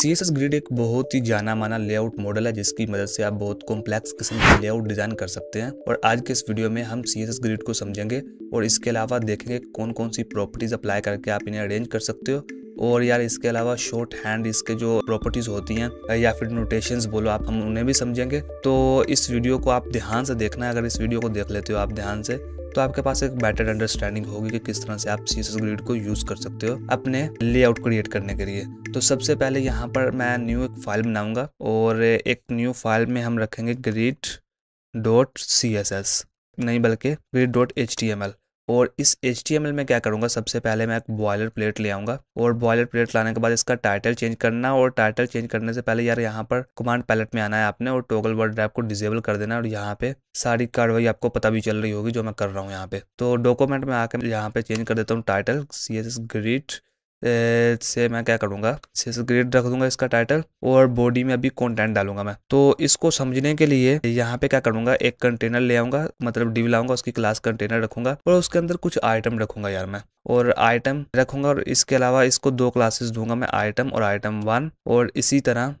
सी S S grid एक बहुत ही जाना माना लेआउट मॉडल है जिसकी मदद से आप बहुत कॉम्प्लेक्स किस्म के लेआउट डिजाइन कर सकते हैं और आज के इस वीडियो में हम सी एस एस ग्रिड को समझेंगे और इसके अलावा देखेंगे कौन कौन सी प्रॉपर्टीज अप्लाई करके आप इन्हें अरेंज कर सकते हो और यार इसके अलावा शॉर्ट हैंड इसके जो प्रॉपर्टीज़ होती हैं या फिर नोटेशंस बोलो आप हम उन्हें भी समझेंगे तो इस वीडियो को आप ध्यान से देखना है अगर इस वीडियो को देख लेते हो आप ध्यान से तो आपके पास एक बेटर अंडरस्टैंडिंग होगी कि किस तरह से आप सी ग्रिड को यूज़ कर सकते हो अपने लेआउट क्रिएट करने के लिए तो सबसे पहले यहाँ पर मैं न्यू एक फाइल बनाऊंगा और एक न्यू फाइल में हम रखेंगे grid dot C S S नहीं बल्कि grid dot H M L और इस एच में क्या करूँगा सबसे पहले मैं एक बॉयलर प्लेट ले आऊँगा और बॉयलर प्लेट लाने के बाद इसका टाइटल चेंज करना और टाइटल चेंज करने से पहले यार यहाँ पर कमांड पैलेट में आना है आपने और टोगल वर्ड ड्राइव को डिजेबल कर देना और यहाँ पे सारी कार्रवाई आपको पता भी चल रही होगी जो मैं कर रहा हूँ यहाँ पे तो डॉक्यूमेंट में आकर यहाँ पे चेंज कर देता हूँ टाइटल सी एस ग्रीट से मैं क्या करूँगा ग्रेड रख दूंगा इसका टाइटल और बॉडी में अभी कंटेंट डालूंगा मैं तो इसको समझने के लिए यहाँ पे क्या करूँगा एक कंटेनर ले आऊंगा मतलब डिव लाऊंगा उसकी क्लास कंटेनर रखूंगा और उसके अंदर कुछ आइटम रखूंगा यार मैं और आइटम रखूंगा और इसके अलावा इसको दो क्लासेस दूंगा मैं आइटम और आइटम वन और इसी तरह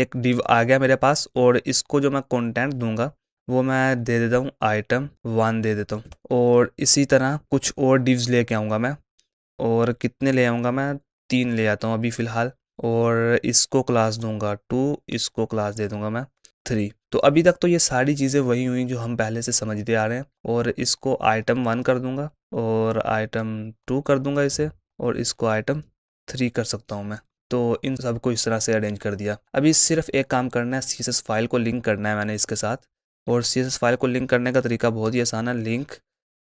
एक डिव आ गया मेरे पास और इसको जो मैं कॉन्टेंट दूंगा वो मैं दे देता हूँ आइटम वन दे देता हूँ और इसी तरह कुछ और डिव्स लेके आऊँगा मैं और कितने ले आऊँगा मैं तीन ले आता हूँ अभी फ़िलहाल और इसको क्लास दूंगा टू इसको क्लास दे दूंगा मैं थ्री तो अभी तक तो ये सारी चीज़ें वही हुई जो हम पहले से समझते आ रहे हैं और इसको आइटम वन कर दूंगा और आइटम टू कर दूंगा इसे और इसको आइटम थ्री कर सकता हूँ मैं तो इन सब को इस तरह से अरेंज कर दिया अभी सिर्फ एक काम करना है सी फाइल को लिंक करना है मैंने इसके साथ और सी फाइल को लिंक करने का तरीका बहुत ही आसान है लिंक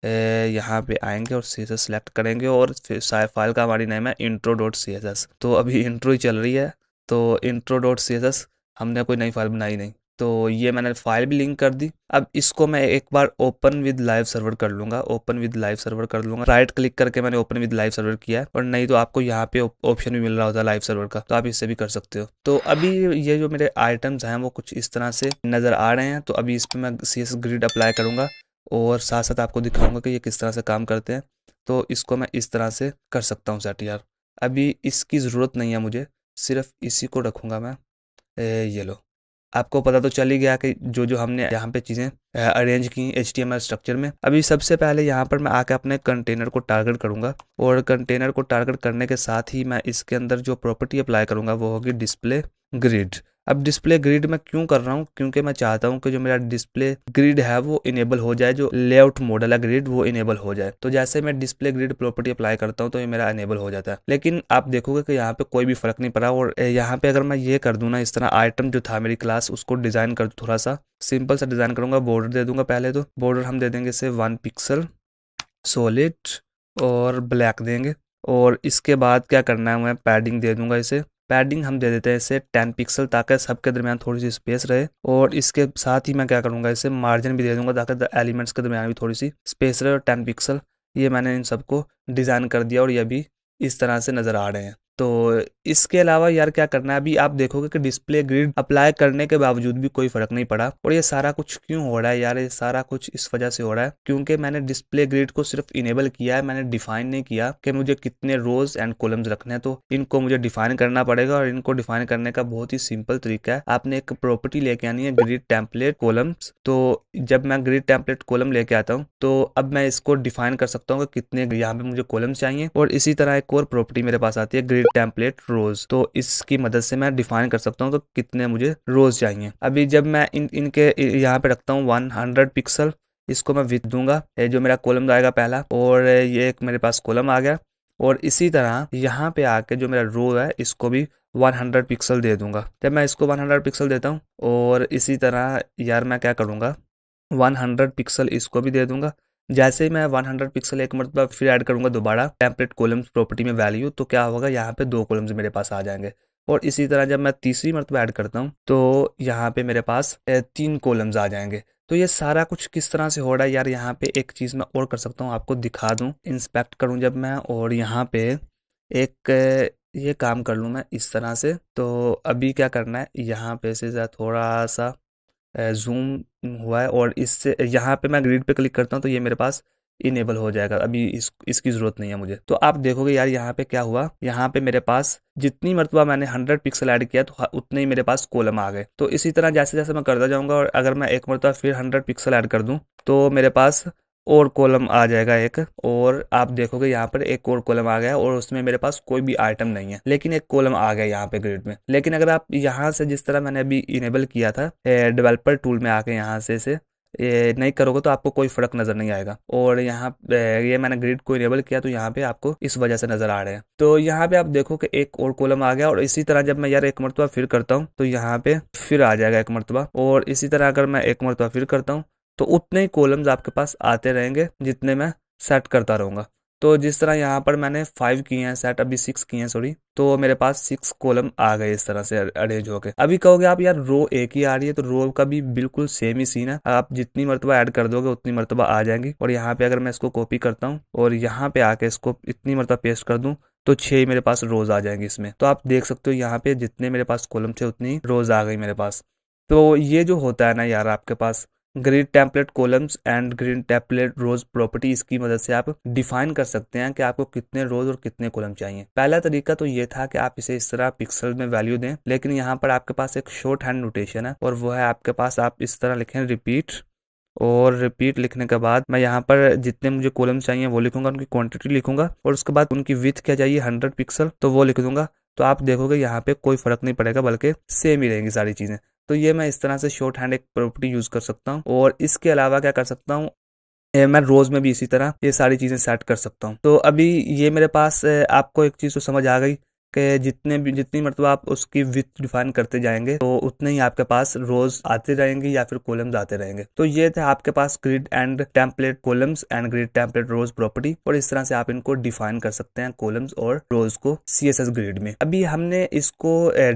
यहाँ पे आएंगे और सी एस एस सेलेक्ट करेंगे और फिर फाइल का हमारी नेम है intro dot C S S तो अभी इंट्रो ही चल रही है तो intro dot C S S हमने कोई नई फाइल बनाई नहीं तो ये मैंने फाइल भी लिंक कर दी अब इसको मैं एक बार ओपन विद लाइव सर्वर कर लूंगा ओपन विद लाइव सर्वर कर लूंगा राइट क्लिक करके मैंने ओपन विद लाइव सर्वर किया है और नहीं तो आपको यहाँ पे ऑप्शन भी मिल रहा होता है लाइव सर्वर का तो आप इससे भी कर सकते हो तो अभी ये जो मेरे आइटम्स हैं वो कुछ इस तरह से नजर आ रहे हैं तो अभी इस पर मैं सी एस ग्रिड अप्लाई करूंगा और साथ साथ आपको दिखाऊंगा कि ये किस तरह से काम करते हैं तो इसको मैं इस तरह से कर सकता हूँ सेट यार अभी इसकी ज़रूरत नहीं है मुझे सिर्फ इसी को रखूँगा मैं ये लो आपको पता तो चल ही गया कि जो जो हमने यहाँ पे चीज़ें अरेंज की एच स्ट्रक्चर में अभी सबसे पहले यहाँ पर मैं आके अपने कंटेनर को टारगेट करूँगा और कंटेनर को टारगेट करने के साथ ही मैं इसके अंदर जो प्रॉपर्टी अप्लाई करूँगा वो होगी डिस्प्ले ग्रिड अब डिस्प्ले ग्रिड मैं क्यों कर रहा हूँ क्योंकि मैं चाहता हूँ कि जो मेरा डिस्प्ले ग्रिड है वो इनेबल हो जाए जो लेआउट मॉडल है ग्रिड वो इनेबल हो जाए तो जैसे मैं डिस्प्ले ग्रिड प्रॉपर्टी अप्लाई करता हूँ तो ये मेरा इनेबल हो जाता है लेकिन आप देखोगे कि यहाँ पे कोई भी फर्क नहीं पड़ा और यहाँ पे अगर मैं ये कर दूँ ना इस तरह आइटम जो था मेरी क्लास उसको डिजाइन कर दूँ थोड़ा सा सिंपल सा डिजाइन करूंगा बॉर्डर दे दूंगा पहले तो बॉर्डर हम दे देंगे इसे वन पिक्सल सॉलिड और ब्लैक देंगे और इसके बाद क्या करना है मैं पैडिंग दे दूंगा इसे पैडिंग हम दे देते हैं इसे टेन पिक्सल ताकि सबके दरमियान थोड़ी सी स्पेस रहे और इसके साथ ही मैं क्या करूँगा इसे मार्जिन भी दे दूंगा ताकि एलिमेंट्स के दरमियान भी थोड़ी सी स्पेस रहे और टेन पिक्सल ये मैंने इन सबको डिज़ाइन कर दिया और ये भी इस तरह से नज़र आ रहे हैं तो इसके अलावा यार क्या करना है अभी आप देखोगे कि डिस्प्ले ग्रिड अप्लाई करने के बावजूद भी कोई फर्क नहीं पड़ा और ये सारा कुछ क्यों हो रहा है यार ये सारा कुछ इस वजह से हो रहा है क्योंकि मैंने डिस्प्ले ग्रिड को सिर्फ इनेबल किया है मैंने डिफाइन नहीं किया कि मुझे कितने रोज एंड कॉलम्स रखने हैं तो इनको मुझे डिफाइन करना पड़ेगा और इनको डिफाइन करने का बहुत ही सिंपल तरीका है आपने एक प्रॉपर्टी लेके आनी है ग्रिड टेम्पलेट कॉलम्स तो जब मैं ग्रिड टेम्पलेट कॉलम लेके आता हूँ तो अब मैं इसको डिफाइन कर सकता हूँ कि कितने यहाँ पे मुझे कॉलम्स चाहिए और इसी तरह एक और प्रॉपर्टी मेरे पास आती है ग्रिड एक टेम्पलेट रोज तो इसकी मदद से मैं डिफाइन कर सकता हूँ तो कितने मुझे रोज चाहिए अभी जब मैं इन इनके यहाँ पे रखता हूँ वन हंड्रेड पिक्सल इसको मैं विथ दूंगा ये जो मेरा कॉलम आएगा पहला और ये एक मेरे पास कॉलम आ गया और इसी तरह यहाँ पे आके जो मेरा रो है इसको भी 100 पिक्सल दे दूंगा जब मैं इसको 100 पिक्सल देता हूँ और इसी तरह यार मैं क्या करूँगा 100 पिक्सल इसको भी दे दूंगा जैसे ही मैं 100 पिक्सल एक मतलब फिर ऐड करूंगा दोबारा टेम्पलेट कॉलम्स प्रॉपर्टी में वैल्यू तो क्या होगा यहाँ पे दो कॉलम्स मेरे पास आ जाएंगे और इसी तरह जब मैं तीसरी मतलब ऐड करता हूँ तो यहाँ पे मेरे पास तीन कॉलम्स आ जाएंगे तो ये सारा कुछ किस तरह से हो रहा है यार यहाँ पे एक चीज़ मैं और कर सकता हूँ आपको दिखा दूँ इंस्पेक्ट करूँ जब मैं और यहाँ पे एक ये काम कर लूँ मैं इस तरह से तो अभी क्या करना है यहाँ पे से थोड़ा सा जूम हुआ है और इससे यहाँ पे मैं ग्रिड पे क्लिक करता हूँ तो ये मेरे पास इनेबल हो जाएगा अभी इस इसकी ज़रूरत नहीं है मुझे तो आप देखोगे यार यहाँ पे क्या हुआ यहाँ पे मेरे पास जितनी मरतबा मैंने 100 पिक्सल ऐड किया तो हाँ, उतने ही मेरे पास कॉलम आ गए तो इसी तरह जैसे जैसे मैं करता जाऊँगा और अगर मैं एक मरतबा फिर 100 पिक्सल ऐड कर दूँ तो मेरे पास और कॉलम आ जाएगा एक और आप देखोगे यहाँ पर एक और कॉलम आ गया और उसमें मेरे पास कोई भी आइटम नहीं है लेकिन एक कॉलम आ गया यहाँ पे ग्रिड में लेकिन अगर आप यहाँ से जिस तरह मैंने अभी इनेबल किया था डेवलपर टूल में आके यहाँ से इसे ये नहीं करोगे तो आपको कोई फर्क नजर नहीं आएगा और यहाँ ये मैंने ग्रिड को इनेबल किया तो यहाँ पे आपको इस वजह से नजर आ रहे हैं तो यहाँ पे आप देखो कि एक और कॉलम आ गया और इसी तरह जब मैं यार एक मरतबा फिर करता हूँ तो यहाँ पे फिर आ जाएगा एक मरतबा और इसी तरह अगर मैं एक मरतबा फिर करता हूँ तो उतने ही कॉलम्स आपके पास आते रहेंगे जितने मैं सेट करता रहूँगा तो जिस तरह यहाँ पर मैंने फाइव किए हैं सेट अभी सिक्स किए हैं सॉरी तो मेरे पास सिक्स कॉलम आ गए इस तरह से अरेंज होकर अभी कहोगे आप यार रो एक ही आ रही है तो रो का भी बिल्कुल सेम ही सीन है आप जितनी मरतबा ऐड कर दोगे उतनी मरतबा आ जाएंगी और यहाँ पे अगर मैं इसको कॉपी करता हूँ और यहाँ पे आके इसको इतनी मरतबा पेस्ट कर दूँ तो ही मेरे पास रोज आ जाएंगे इसमें तो आप देख सकते हो यहाँ पे जितने मेरे पास कॉलम थे उतनी रोज आ गई मेरे पास तो ये जो होता है ना यार आपके पास grid template columns and grid template rows property इसकी मदद से आप डिफाइन कर सकते हैं कि आपको कितने रोज और कितने कॉलम चाहिए पहला तरीका तो ये था कि आप इसे इस तरह पिक्सल में वैल्यू दें लेकिन यहाँ पर आपके पास एक शॉर्ट हैंड नोटेशन है और वो है आपके पास आप इस तरह लिखें रिपीट और रिपीट लिखने के बाद मैं यहाँ पर जितने मुझे कॉलम चाहिए वो लिखूंगा उनकी क्वान्टिटी लिखूंगा और उसके बाद उनकी विथ क्या चाहिए हंड्रेड पिक्सल तो वो लिख दूंगा तो आप देखोगे यहाँ पे कोई फर्क नहीं पड़ेगा बल्कि सेम ही रहेंगी सारी चीज़ें तो ये मैं इस तरह से शॉर्ट हैंड एक प्रॉपर्टी यूज कर सकता हूँ और इसके अलावा क्या कर सकता हूँ मैं रोज में भी इसी तरह ये सारी चीजें सेट कर सकता हूँ तो अभी ये मेरे पास आपको एक चीज तो समझ आ गई के जितने भी जितनी मरतबा आप उसकी विथ डिफाइन करते जाएंगे तो उतने ही आपके पास रोज आते रहेंगे या फिर कॉलम्स आते रहेंगे तो ये थे आपके पास grid and template columns and grid template rows property और इस तरह से आप इनको डिफाइन कर सकते हैं कॉलम्स और रोज को सी एस एस ग्रिड में अभी हमने इसको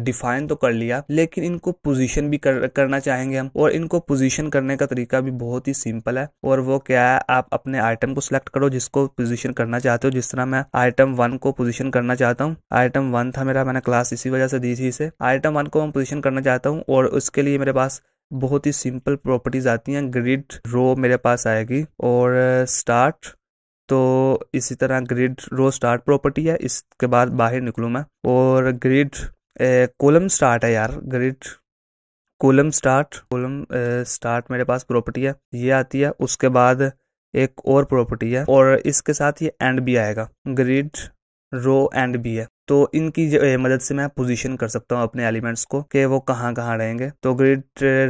डिफाइन तो कर लिया लेकिन इनको पोजिशन भी कर, करना चाहेंगे हम और इनको पोजिशन करने का तरीका भी बहुत ही सिंपल है और वो क्या है आप अपने आइटम को सिलेक्ट करो जिसको पोजिशन करना चाहते हो जिस तरह मैं आइटम वन को पोजिशन करना चाहता हूँ आइटम वन था मेरा मैंने क्लास इसी वजह से दी थी इसे आइटम वन को मैं पोजिशन करना चाहता हूँ और उसके लिए मेरे पास बहुत ही सिंपल प्रॉपर्टीज आती हैं ग्रिड रो मेरे पास आएगी और स्टार्ट uh, तो इसी तरह ग्रिड रो स्टार्ट प्रॉपर्टी है इसके बाद बाहर निकलूँ मैं और ग्रिड कोलम स्टार्ट है यार grid column start column start मेरे पास प्रॉपर्टी है ये आती है उसके बाद एक और प्रॉपर्टी है और इसके साथ ये एंड भी आएगा ग्रिड रो एंड भी है तो इनकी मदद से मैं पोजीशन कर सकता हूँ अपने एलिमेंट्स को कि वो कहाँ कहाँ रहेंगे तो ग्रिड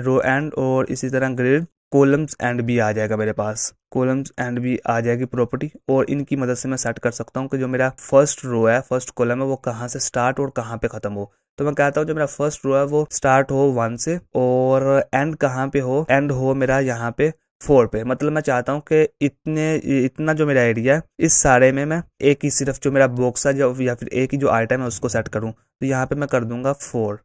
रो एंड और इसी तरह ग्रिड कॉलम्स एंड भी आ जाएगा मेरे पास कॉलम्स एंड भी आ जाएगी प्रॉपर्टी और इनकी मदद से मैं सेट कर सकता हूँ कि जो मेरा फर्स्ट रो है फर्स्ट कॉलम है वो कहाँ से स्टार्ट और कहाँ पे खत्म हो तो मैं कहता हूँ जो मेरा फर्स्ट रो है वो स्टार्ट हो वन से और एंड कहाँ पे हो एंड हो मेरा यहाँ पे फोर पे मतलब मैं चाहता हूँ कि इतने इतना जो मेरा एरिया है इस सारे में मैं एक ही सिर्फ जो मेरा बॉक्स है या फिर एक ही जो आइटम है उसको सेट करूँ तो यहाँ पे मैं कर दूंगा फोर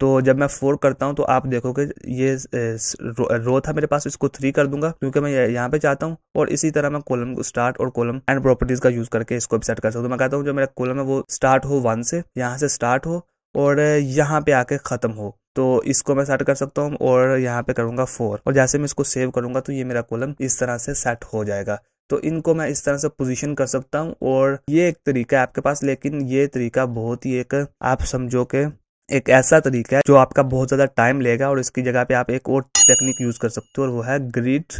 तो जब मैं फोर करता हूँ तो आप देखोगे ये रो, था मेरे पास इसको थ्री कर दूंगा क्योंकि मैं यहाँ पे चाहता हूँ और इसी तरह मैं कॉलम को स्टार्ट और कॉलम एंड प्रॉपर्टीज का यूज करके इसको भी सेट कर सकता हूँ तो मैं कहता हूँ जो मेरा कॉलम है वो स्टार्ट हो वन से यहाँ से स्टार्ट हो और यहाँ पे आके ख़त्म हो तो इसको मैं सेट कर सकता हूँ और यहाँ पे करूंगा फोर और जैसे मैं इसको सेव करूंगा तो ये मेरा कॉलम इस तरह से सेट हो जाएगा तो इनको मैं इस तरह से पोजीशन कर सकता हूँ और ये एक तरीका है आपके पास लेकिन ये तरीका बहुत ही एक आप समझो के एक ऐसा तरीका है जो आपका बहुत ज़्यादा टाइम लेगा और इसकी जगह पे आप एक और टेक्निक यूज़ कर सकते हो और वो है ग्रिड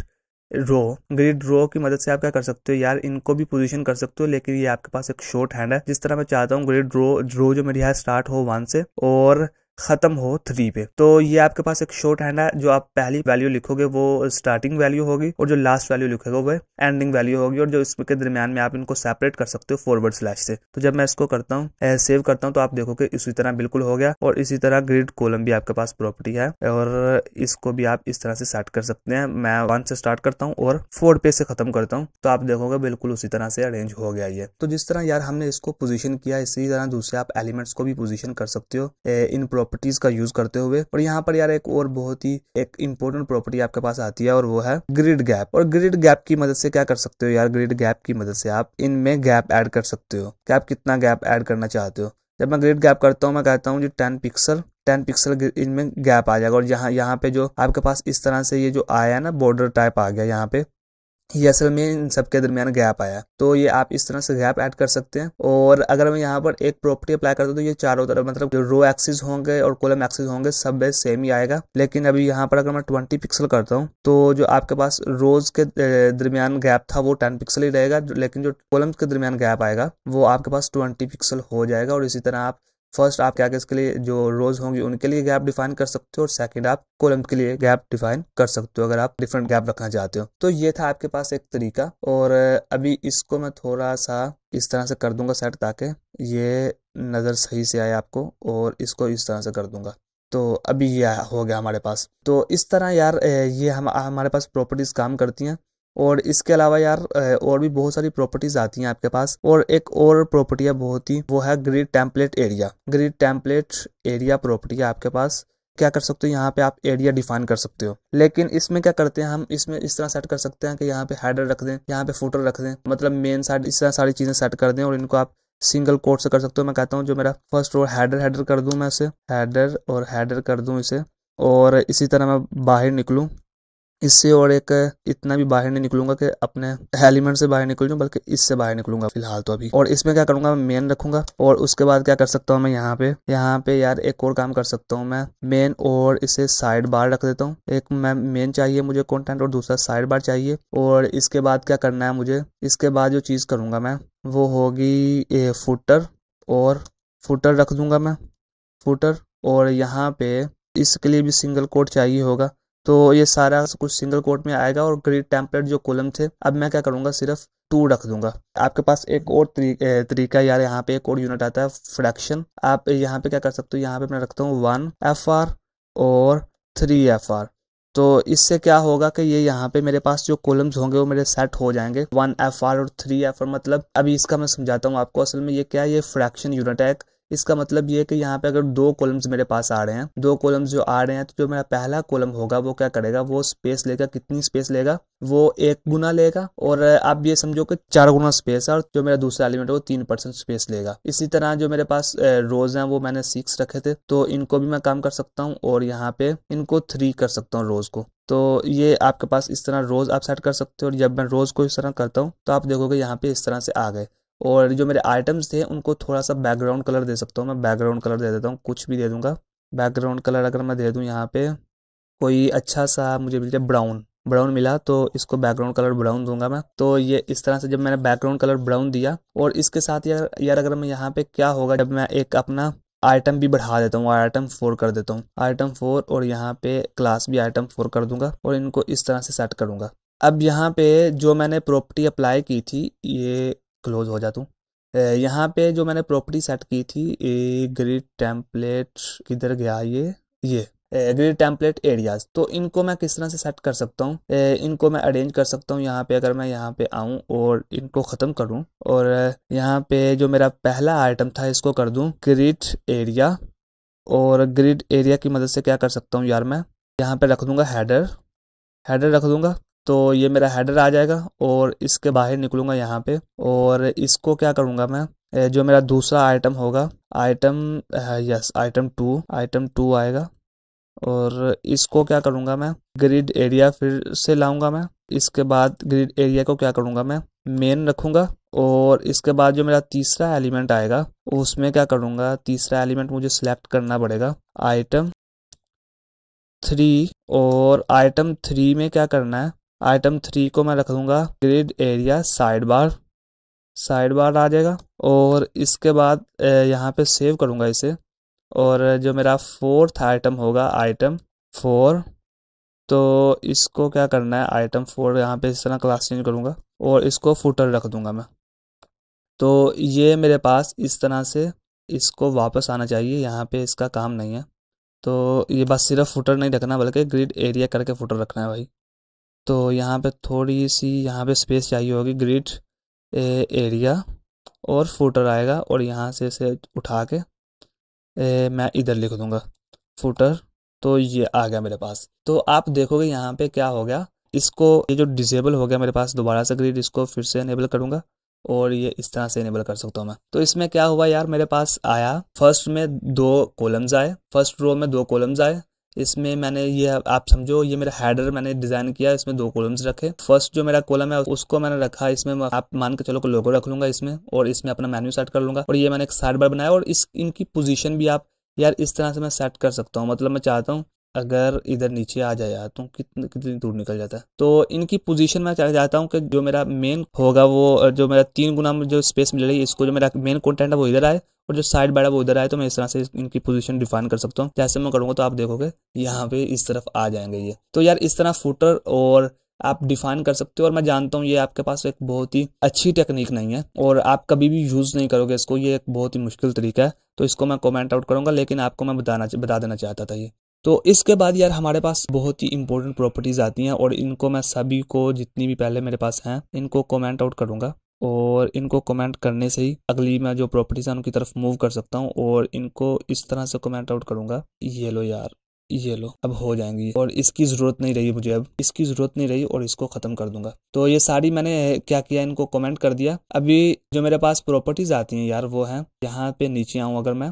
रो ग्रिड रो की मदद से आप क्या कर सकते हो यार इनको भी पोजीशन कर सकते हो लेकिन ये आपके पास एक शॉर्ट हैंड है जिस तरह मैं चाहता हूँ ग्रिड रो रो जो मेरी है स्टार्ट हो वन से और ख़त्म हो थ्री पे तो ये आपके पास एक शॉर्ट हैंड है जो आप पहली वैल्यू लिखोगे वो स्टार्टिंग वैल्यू होगी और जो लास्ट वैल्यू लिखोगे वो एंडिंग वैल्यू होगी और जो इसके दरमियान में आप इनको सेपरेट कर सकते हो फॉरवर्ड स्लैश से तो जब मैं इसको करता हूँ सेव करता हूँ तो आप देखोगे इसी तरह बिल्कुल हो गया और इसी तरह ग्रिड कॉलम भी आपके पास प्रॉपर्टी है और इसको भी आप इस तरह से सेट कर सकते हैं मैं वन से स्टार्ट करता हूँ और फोर पे से खत्म करता हूँ तो आप देखोगे बिल्कुल उसी तरह से अरेंज हो गया ये तो जिस तरह यार हमने इसको पोजिशन किया इसी तरह दूसरे आप एलिमेंट्स को भी पोजिशन कर सकते हो इन प्रॉपर्टीज का यूज करते हुए और यहाँ पर यार एक और बहुत ही एक इंपॉर्टेंट प्रॉपर्टी आपके पास आती है और वो है ग्रिड गैप और ग्रिड गैप की मदद से क्या कर सकते हो यार ग्रिड गैप की मदद से आप इनमें गैप ऐड कर सकते हो क्या आप कितना गैप ऐड करना चाहते हो जब मैं ग्रिड गैप करता हूँ मैं कहता हूँ जी टेन पिक्सल टेन पिक्सल इनमें गैप आ जाएगा और यहाँ यहाँ पे जो आपके पास इस तरह से ये जो आया है ना बॉर्डर टाइप आ गया यहाँ पे ये असल में इन सब के दरमियान गैप आया तो ये आप इस तरह से गैप ऐड कर सकते हैं और अगर मैं यहाँ पर एक प्रॉपर्टी अप्लाई करता हूँ तो ये चारों तरफ मतलब जो रो एक्सिस होंगे और कॉलम एक्सिस होंगे सब बेस सेम ही आएगा लेकिन अभी यहाँ पर अगर मैं ट्वेंटी पिक्सल करता हूँ तो जो आपके पास रोज के दरमियान गैप था वो टेन पिक्सल ही रहेगा लेकिन जो कोलम के दरमियान गैप आएगा वो आपके पास ट्वेंटी पिक्सल हो जाएगा और इसी तरह आप फर्स्ट आप क्या इसके लिए जो रोज होंगी उनके लिए गैप डिफाइन कर सकते हो और सेकंड आप कॉलम के लिए गैप डिफाइन कर सकते हो अगर आप डिफरेंट गैप रखना चाहते हो तो ये था आपके पास एक तरीका और अभी इसको मैं थोड़ा सा इस तरह से कर दूंगा सेट ताकि ये नज़र सही से आए आपको और इसको इस तरह से कर दूंगा तो अभी ये हो गया हमारे पास तो इस तरह यार ये हम हमारे पास प्रॉपर्टीज़ काम करती हैं और इसके अलावा यार और भी बहुत सारी प्रॉपर्टीज आती हैं आपके पास और एक और प्रॉपर्टी है बहुत ही वो है grid template area grid template area property है आपके पास क्या कर सकते हो यहाँ पे आप एरिया डिफाइन कर सकते हो लेकिन इसमें क्या करते हैं हम इसमें इस तरह सेट कर सकते हैं कि यहाँ पे हेडर रख दें यहाँ पे फुटर रख दें मतलब मेन साइड इस तरह सारी चीज़ें सेट कर दें और इनको आप सिंगल कोड से कर सकते हो मैं कहता हूँ जो मेरा फर्स्ट रो हैडर हैडर कर दूं मैं इसे हैडर और हैडर कर दूं इसे और इसी तरह मैं बाहर निकलूं इससे और एक इतना भी बाहर नहीं निकलूंगा कि अपने एलिमेंट से बाहर निकल जाऊँ बल्कि इससे बाहर निकलूंगा फिलहाल तो अभी और इसमें क्या करूंगा मैं मेन रखूंगा और उसके बाद क्या कर सकता हूँ मैं यहाँ पे यहाँ पे यार एक और काम कर सकता हूँ मैं मेन और इसे साइड बार रख देता हूँ एक मैं मेन चाहिए मुझे कॉन्टेंट और दूसरा साइड बार चाहिए और इसके बाद क्या करना है मुझे इसके बाद जो चीज़ करूँगा मैं वो होगी ए फुटर और फुटर रख दूंगा मैं फुटर और यहाँ पे इसके लिए भी सिंगल कोड चाहिए होगा तो ये सारा कुछ सिंगल कोट में आएगा और ग्रिड टेम्पलेट जो कॉलम थे अब मैं क्या करूँगा सिर्फ टू रख दूंगा आपके पास एक और तरीका यार यहाँ पे एक और यूनिट आता है फ्रैक्शन आप यहाँ पे क्या कर सकते हो यहाँ पे मैं रखता हूँ वन एफ आर और थ्री एफ आर तो इससे क्या होगा कि ये यहाँ पे मेरे पास जो कॉलम्स होंगे वो मेरे सेट हो जाएंगे वन एफ आर और थ्री एफ आर मतलब अभी इसका मैं समझाता हूँ आपको असल में ये क्या है ये फ्रैक्शन यूनिट है इसका मतलब ये है कि यहाँ पे अगर दो कॉलम्स मेरे पास आ रहे हैं दो कॉलम्स जो आ रहे हैं तो जो मेरा पहला कॉलम होगा वो क्या करेगा वो स्पेस लेगा कितनी स्पेस लेगा वो एक गुना लेगा और आप ये समझो कि चार गुना स्पेस है और जो मेरा दूसरा एलिमेंट है वो तीन परसेंट स्पेस लेगा इसी तरह जो मेरे पास रोज हैं वो मैंने सिक्स रखे थे तो इनको भी मैं काम कर सकता हूँ और यहाँ पे इनको थ्री कर सकता हूँ रोज को तो ये आपके पास इस तरह रोज आप सेट कर सकते हो और जब मैं रोज को इस तरह करता हूँ तो आप देखोगे यहाँ पे इस तरह से आ गए और जो मेरे आइटम्स थे उनको थोड़ा सा बैकग्राउंड कलर दे सकता हूँ मैं बैकग्राउंड कलर दे देता हूँ कुछ भी दे दूँगा बैकग्राउंड कलर अगर मैं दे दूँ यहाँ पे कोई अच्छा सा मुझे मिल जाए ब्राउन ब्राउन मिला तो इसको बैकग्राउंड कलर ब्राउन दूंगा मैं तो ये इस तरह से जब मैंने बैकग्राउंड कलर ब्राउन दिया और इसके साथ यार यार अगर मैं यहाँ पे क्या होगा जब मैं एक अपना आइटम भी बढ़ा देता हूँ आइटम फोर कर देता हूँ आइटम फोर और यहाँ पे क्लास भी आइटम फोर कर दूंगा और इनको इस तरह से सेट करूंगा अब यहाँ पे जो मैंने प्रॉपर्टी अप्लाई की थी ये क्लोज हो जाता हूँ यहाँ पे जो मैंने प्रॉपर्टी सेट की थी ग्रिड टेम्पलेट किधर गया ये ये ग्रिड टेम्पलेट एरियाज तो इनको मैं किस तरह से सेट कर सकता हूँ इनको मैं अरेंज कर सकता हूँ यहाँ पे अगर मैं यहाँ पे आऊँ और इनको ख़त्म करूँ और यहाँ पे जो मेरा पहला आइटम था इसको कर दूँ ग्रिड एरिया और ग्रिड एरिया की मदद से क्या कर सकता हूँ यार मैं यहाँ पे रख दूँगा हैडर हैडर रख दूँगा तो ये मेरा हेडर आ जाएगा और इसके बाहर निकलूँगा यहाँ पे और इसको क्या करूँगा मैं जो मेरा दूसरा आइटम होगा आइटम यस आइटम टू आइटम टू आएगा और इसको क्या करूँगा मैं ग्रिड एरिया फिर से लाऊंगा मैं इसके बाद ग्रिड एरिया को क्या करूँगा मैं मेन रखूँगा और इसके बाद जो मेरा तीसरा एलिमेंट आएगा उसमें क्या करूँगा तीसरा एलिमेंट मुझे सिलेक्ट करना पड़ेगा आइटम थ्री और आइटम थ्री में क्या करना है आइटम थ्री को मैं रख दूंगा grid area side bar side bar आ जाएगा और इसके बाद यहाँ पे सेव करूँगा इसे और जो मेरा फोर्थ आइटम होगा आइटम फोर तो इसको क्या करना है आइटम फोर यहाँ पे इस तरह क्लास चेंज करूँगा और इसको फुटर रख दूँगा मैं तो ये मेरे पास इस तरह से इसको वापस आना चाहिए यहाँ पे इसका काम नहीं है तो ये बस सिर्फ फुटर नहीं रखना बल्कि ग्रिड एरिया करके फुटर रखना है भाई तो यहाँ पे थोड़ी सी यहाँ पे स्पेस चाहिए होगी ग्रिड एरिया और फूटर आएगा और यहाँ से इसे उठा के ए, मैं इधर लिख दूँगा फूटर तो ये आ गया मेरे पास तो आप देखोगे यहाँ पे क्या हो गया इसको ये जो डिजेबल हो गया मेरे पास दोबारा से ग्रिड इसको फिर से इनेबल करूँगा और ये इस तरह से इनेबल कर सकता हूँ मैं तो इसमें क्या हुआ यार मेरे पास आया फर्स्ट में दो कॉलम्स आए फर्स्ट रो में दो कॉलम्स आए इसमें मैंने ये आप समझो ये मेरा हैडर मैंने डिज़ाइन किया इसमें दो कॉलम्स रखे फर्स्ट जो मेरा कॉलम है उसको मैंने रखा इसमें आप मान के चलो लोगो रख लूंगा इसमें और इसमें अपना मेन्यू सेट कर लूंगा और ये मैंने एक साइड बार बनाया और इस इनकी पोजीशन भी आप यार इस तरह से मैं सेट कर सकता हूँ मतलब मैं चाहता हूँ अगर इधर नीचे आ जाया तो कितनी कितनी दूर निकल जाता है तो इनकी पोजीशन मैं चाहता हूँ कि जो मेरा मेन होगा वो जो मेरा तीन गुना जो स्पेस मिल रही है इसको जो मेरा मेन कॉन्टेंट है वो इधर आए और जो साइड बैठा वो इधर आए तो मैं इस तरह से इनकी पोजीशन डिफाइन कर सकता हूँ जैसे मैं करूँगा तो आप देखोगे यहाँ पे इस तरफ आ जाएंगे ये तो यार इस तरह फूटर और आप डिफाइन कर सकते हो और मैं जानता हूँ ये आपके पास एक बहुत ही अच्छी टेक्निक नहीं है और आप कभी भी यूज़ नहीं करोगे इसको ये एक बहुत ही मुश्किल तरीका है तो इसको मैं कमेंट आउट करूँगा लेकिन आपको मैं बताना बता देना चाहता था ये तो इसके बाद यार हमारे पास बहुत ही इंपॉर्टेंट प्रॉपर्टीज़ आती हैं और इनको मैं सभी को जितनी भी पहले मेरे पास हैं इनको कमेंट आउट करूंगा और इनको कमेंट करने से ही अगली मैं जो प्रॉपर्टीज़ हैं उनकी तरफ मूव कर सकता हूँ और इनको इस तरह से कमेंट आउट करूंगा ये लो यार ये लो अब हो जाएंगी और इसकी ज़रूरत नहीं रही मुझे अब इसकी ज़रूरत नहीं रही और इसको ख़त्म कर दूंगा तो ये सारी मैंने क्या किया इनको कमेंट कर दिया अभी जो मेरे पास प्रॉपर्टीज़ आती हैं यार वो हैं यहाँ पे नीचे आऊ अगर मैं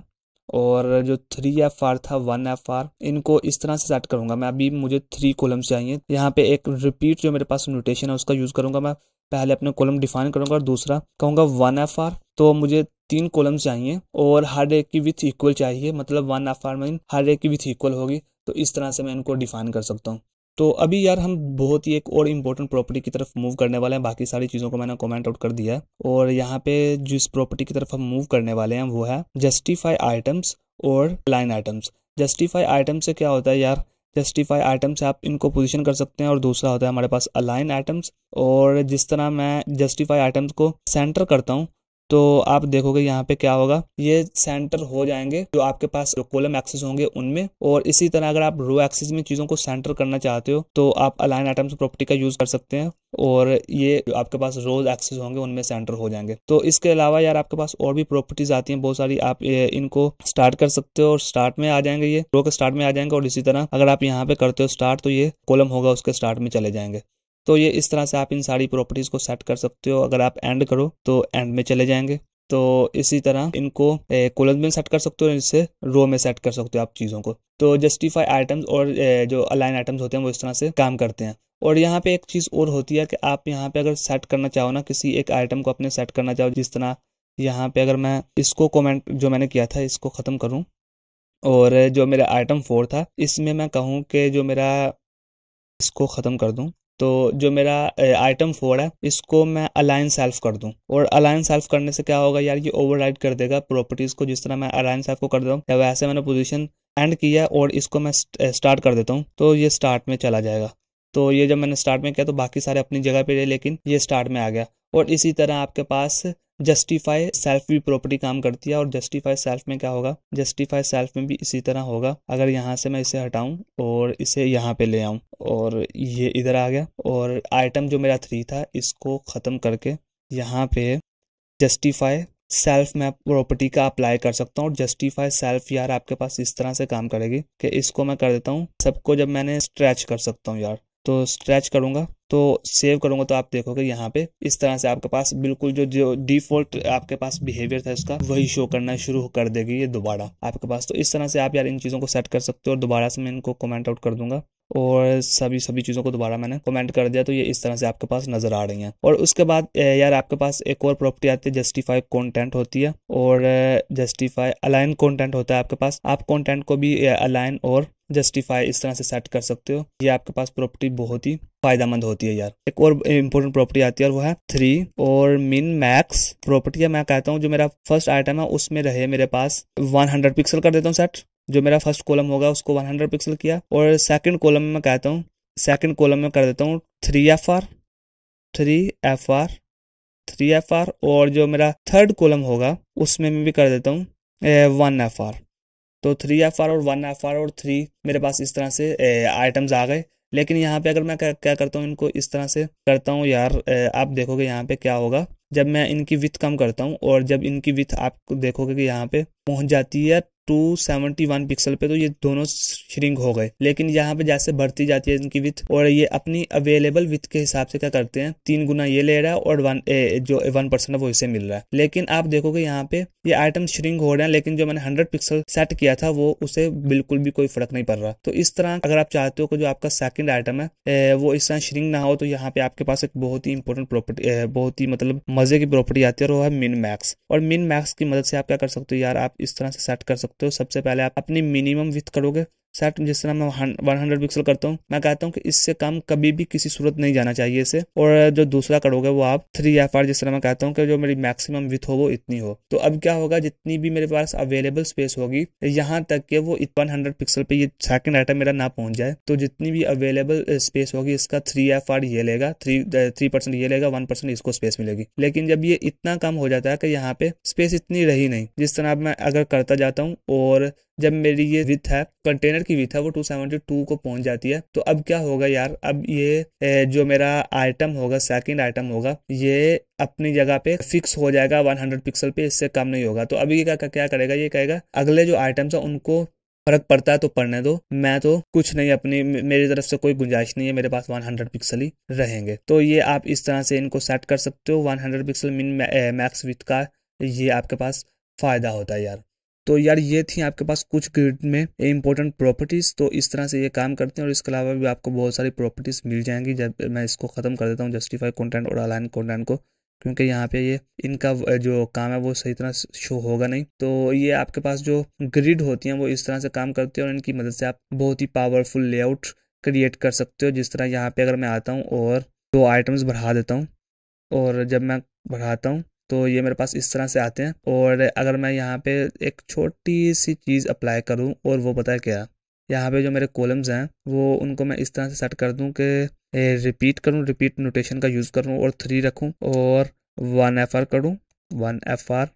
और जो थ्री एफ आर था वन एफ आर इनको इस तरह से सेट करूंगा मैं अभी मुझे थ्री कॉलम चाहिए यहाँ पे एक रिपीट जो मेरे पास म्यूटेशन है उसका यूज़ करूंगा मैं पहले अपने कॉलम डिफाइन करूंगा और दूसरा कहूंगा वन एफ आर तो मुझे तीन कॉलम चाहिए और हर एक की विथ इक्वल चाहिए मतलब वन एफ आर मीन हर एक की विथ इक्वल होगी तो इस तरह से मैं इनको डिफाइन कर सकता हूँ तो अभी यार हम बहुत ही एक और इम्पोर्टेंट प्रॉपर्टी की तरफ मूव करने वाले हैं बाकी सारी चीज़ों को मैंने कमेंट आउट कर दिया है और यहाँ पे जिस प्रॉपर्टी की तरफ हम मूव करने वाले हैं वो है जस्टिफाई आइटम्स और लाइन आइटम्स जस्टिफाई आइटम से क्या होता है यार जस्टिफाई आइटम से आप इनको पोजिशन कर सकते हैं और दूसरा होता है हमारे पास अलाइन आइटम्स और जिस तरह मैं जस्टिफाई आइटम्स को सेंटर करता हूँ तो आप देखोगे यहाँ पे क्या होगा ये सेंटर हो जाएंगे जो आपके पास कोलम एक्सेस होंगे उनमें और इसी तरह अगर आप रो एक्सेस में चीज़ों को सेंटर करना चाहते हो तो आप अलाइन आइटम्स प्रॉपर्टी का यूज़ कर सकते हैं और ये आपके पास रोज एक्सेस होंगे उनमें सेंटर हो जाएंगे तो इसके अलावा यार आपके पास और भी प्रॉपर्टीज आती हैं बहुत सारी आप इनको स्टार्ट कर सकते हो और स्टार्ट में आ जाएंगे ये रो के स्टार्ट में आ जाएंगे और इसी तरह अगर आप यहाँ पे करते हो स्टार्ट तो ये कॉलम होगा उसके स्टार्ट में चले जाएंगे तो ये इस तरह से आप इन सारी प्रॉपर्टीज़ को सेट कर सकते हो अगर आप एंड करो तो एंड में चले जाएंगे तो इसी तरह इनको कोलन में सेट कर सकते हो इससे रो में सेट कर सकते हो आप चीज़ों को तो जस्टिफाई आइटम्स और जो अलाइन आइटम्स होते हैं वो इस तरह से काम करते हैं और यहाँ पे एक चीज़ और होती है कि आप यहाँ पे अगर सेट करना चाहो ना किसी एक आइटम को अपने सेट करना चाहो जिस तरह यहाँ पे अगर मैं इसको कमेंट जो मैंने किया था इसको ख़त्म करूँ और जो मेरा आइटम फोर था इसमें मैं कहूँ कि जो मेरा इसको ख़त्म कर दूँ तो जो मेरा आइटम फोर है इसको मैं अलाइन सेल्फ कर दूँ और अलाइन सेल्फ करने से क्या होगा यार ये ओवर कर देगा प्रॉपर्टीज़ को जिस तरह मैं अलाइन सेल्फ को कर देता हूँ या वैसे मैंने पोजिशन एंड किया और इसको मैं स्टार्ट कर देता हूँ तो ये स्टार्ट में चला जाएगा तो ये जब मैंने स्टार्ट में किया तो बाकी सारे अपनी जगह पे रहे लेकिन ये स्टार्ट में आ गया और इसी तरह आपके पास जस्टिफाई सेल्फ भी प्रॉपर्टी काम करती है और जस्टिफाई सेल्फ में क्या होगा जस्टिफाई सेल्फ में भी इसी तरह होगा अगर यहाँ से मैं इसे हटाऊं और इसे यहाँ पे ले आऊं और ये इधर आ गया और आइटम जो मेरा थ्री था इसको ख़त्म करके यहाँ पे जस्टिफाई सेल्फ मैं प्रॉपर्टी का अप्लाई कर सकता हूँ और जस्टिफाई सेल्फ यार आपके पास इस तरह से काम करेगी कि इसको मैं कर देता हूँ सबको जब मैंने स्ट्रेच कर सकता हूँ यार तो स्ट्रैच करूँगा तो सेव करूंगा तो आप देखोगे यहाँ पे इस तरह से आपके पास बिल्कुल जो जो डिफॉल्ट आपके पास बिहेवियर था उसका वही शो करना शुरू कर देगी ये दोबारा आपके पास तो इस तरह से आप यार इन चीज़ों को सेट कर सकते हो और दोबारा से मैं इनको कमेंट आउट कर दूंगा और सभी सभी चीज़ों को दोबारा मैंने कमेंट कर दिया तो ये इस तरह से आपके पास नज़र आ रही हैं और उसके बाद यार आपके पास एक और प्रॉपर्टी आती है जस्टिफाई कंटेंट होती है और जस्टिफाई अलाइन कंटेंट होता है आपके पास आप कंटेंट को भी अलाइन और जस्टिफाई इस तरह से सेट कर सकते हो ये आपके पास प्रॉपर्टी बहुत ही फायदेमंद होती है यार एक और इम्पोर्टेंट प्रॉपर्टी आती है और वो है थ्री और मिन मैक्स प्रॉपर्टी है मैं कहता हूँ जो मेरा फर्स्ट आइटम है उसमें रहे मेरे पास वन पिक्सल कर देता हूँ सेट जो मेरा फर्स्ट कॉलम होगा उसको वन पिक्सल किया और सेकेंड कॉलम में मैं कहता हूँ सेकेंड कॉलम में कर देता हूँ three F R three F R three F R और जो मेरा थर्ड कॉलम होगा उसमें मैं भी कर देता हूँ वन एफ आर तो थ्री एफ आर और वन एफ आर और थ्री मेरे पास इस तरह से आइटम्स आ गए लेकिन यहाँ पे अगर मैं क्या करता हूँ इनको इस तरह से करता हूँ यार आप देखोगे यहाँ पे क्या होगा जब मैं इनकी विथ कम करता हूँ और जब इनकी विथ आप देखोगे कि यहाँ पे पहुँच जाती है टू सेवेंटी वन पिक्सल पे तो ये दोनों श्रिंक हो गए लेकिन यहाँ पे जैसे बढ़ती जाती है इनकी विथ और ये अपनी अवेलेबल विथ के हिसाब से क्या करते हैं तीन गुना ये ले रहा है और वन ए, जो वन परसेंट वो इसे मिल रहा है लेकिन आप देखोगे यहाँ पे ये आइटम श्रिंक हो रहे हैं लेकिन जो मैंने हंड्रेड पिक्सल सेट किया था वो उसे बिल्कुल भी कोई फर्क नहीं पड़ रहा तो इस तरह अगर आप चाहते हो कि जो आपका सेकंड आइटम है ए, वो इस तरह श्रिंक ना हो तो यहाँ पे आपके पास एक बहुत ही इंपॉर्टेंट प्रॉपर्टी बहुत ही मतलब मजे की प्रॉपर्टी आती है और वो है मिन मैक्स और मिन मैक्स की मदद से आप क्या कर सकते हो यार आप इस तरह से सेट कर सकते सकते हो सबसे पहले आप अपनी मिनिमम विथ करोगे सेट जिस तरह मैं वन हंड्रेड पिक्सल करता हूँ मैं कहता हूँ कि इससे कम कभी भी किसी सूरत नहीं जाना चाहिए इसे और जो दूसरा करोगे वो आप थ्री एफ आर जिस तरह मैं कहता हूँ कि जो मेरी मैक्सिमम विथ हो वो इतनी हो तो अब क्या होगा जितनी भी मेरे पास अवेलेबल स्पेस होगी यहाँ तक कि वो वन हंड्रेड पिक्सल पे ये सेकंड आइटम मेरा ना पहुंच जाए तो जितनी भी अवेलेबल स्पेस होगी इसका थ्री एफ आर ये लेगा थ्री थ्री परसेंट ये लेगा वन परसेंट इसको स्पेस मिलेगी लेकिन जब ये इतना कम हो जाता है कि यहाँ पे स्पेस इतनी रही नहीं जिस तरह मैं अगर करता जाता हूँ और जब मेरी ये विथ है कंटेनर की विथ है वो टू सेवेंटी टू को पहुंच जाती है तो अब क्या होगा यार अब ये जो मेरा आइटम होगा सेकंड आइटम होगा ये अपनी जगह पे फिक्स हो जाएगा 100 पिक्सल पे इससे कम नहीं होगा तो अभी ये क्या, क्या करेगा ये कहेगा अगले जो आइटम्स है उनको फर्क पड़ता है तो पढ़ने दो मैं तो कुछ नहीं अपनी मेरी तरफ से कोई गुंजाइश नहीं है मेरे पास 100 पिक्सल ही रहेंगे तो ये आप इस तरह से इनको सेट कर सकते हो 100 पिक्सल मिन मैक्स विथ का ये आपके पास फायदा होता है यार तो यार ये थी आपके पास कुछ ग्रिड में इंपॉर्टेंट प्रॉपर्टीज तो इस तरह से ये काम करते हैं और इसके अलावा भी आपको बहुत सारी प्रॉपर्टीज मिल जाएंगी जब मैं इसको खत्म कर देता हूँ जस्टिफाई कंटेंट और अलाइन कंटेंट को क्योंकि यहाँ पे ये इनका जो काम है वो सही तरह शो होगा नहीं तो ये आपके पास जो ग्रिड होती हैं वो इस तरह से काम करती है और इनकी मदद से आप बहुत ही पावरफुल लेआउट क्रिएट कर सकते हो जिस तरह यहाँ पे अगर मैं आता हूँ और दो आइटम्स बढ़ा देता हूँ और जब मैं बढ़ाता हूँ तो ये मेरे पास इस तरह से आते हैं और अगर मैं यहाँ पे एक छोटी सी चीज़ अप्लाई करूँ और वो पता है क्या यहाँ पे जो मेरे कॉलम्स हैं वो उनको मैं इस तरह से सेट कर दूँ कि रिपीट करूँ रिपीट नोटेशन का यूज़ करूँ और थ्री रखूँ और वन एफ आर करूँ वन एफ आर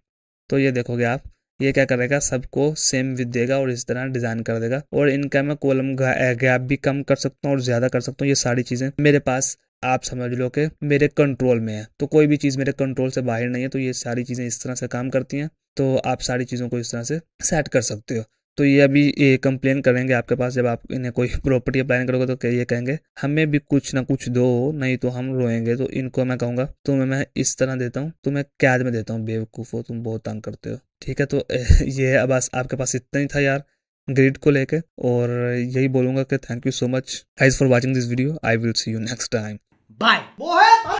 तो ये देखोगे आप ये क्या करेगा सबको सेम विद देगा और इस तरह डिज़ाइन कर देगा और इनका मैं कॉलम गैप भी कम कर सकता हूँ और ज़्यादा कर सकता हूँ ये सारी चीज़ें मेरे पास आप समझ लो कि मेरे कंट्रोल में है तो कोई भी चीज़ मेरे कंट्रोल से बाहर नहीं है तो ये सारी चीज़ें इस तरह से काम करती हैं तो आप सारी चीज़ों को इस तरह से सेट कर सकते हो तो ये अभी कंप्लेन करेंगे आपके पास जब आप इन्हें कोई प्रॉपर्टी अप्लाई करोगे तो ये कहेंगे हमें भी कुछ ना कुछ दो नहीं तो हम रोएंगे तो इनको मैं कहूँगा तुम्हें मैं इस तरह देता हूँ तुम्हें कैद में देता हूँ बेवकूफ़ हो तुम बहुत तंग करते हो ठीक है तो ये अब आपके पास इतना ही था यार ग्रिड को लेके और यही बोलूंगा कि thank you so much guys for watching this video I will see you next time bye